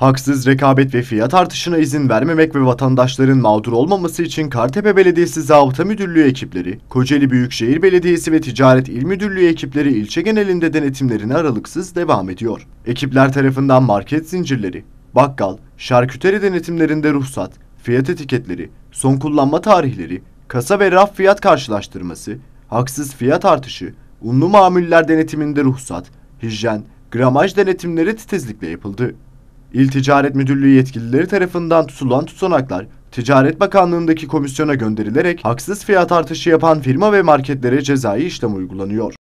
Haksız rekabet ve fiyat artışına izin vermemek ve vatandaşların mağdur olmaması için Kartepe Belediyesi Zabıta Müdürlüğü ekipleri, Kocaeli Büyükşehir Belediyesi ve Ticaret İl Müdürlüğü ekipleri ilçe genelinde denetimlerini aralıksız devam ediyor. Ekipler tarafından market zincirleri, bakkal, şarküteri denetimlerinde ruhsat, fiyat etiketleri, son kullanma tarihleri, kasa ve raf fiyat karşılaştırması, haksız fiyat artışı, unlu mamuller denetiminde ruhsat, hijyen, gramaj denetimleri titizlikle yapıldı. İl Ticaret Müdürlüğü yetkilileri tarafından tutulan tutanaklar Ticaret Bakanlığındaki komisyona gönderilerek haksız fiyat artışı yapan firma ve marketlere cezai işlem uygulanıyor.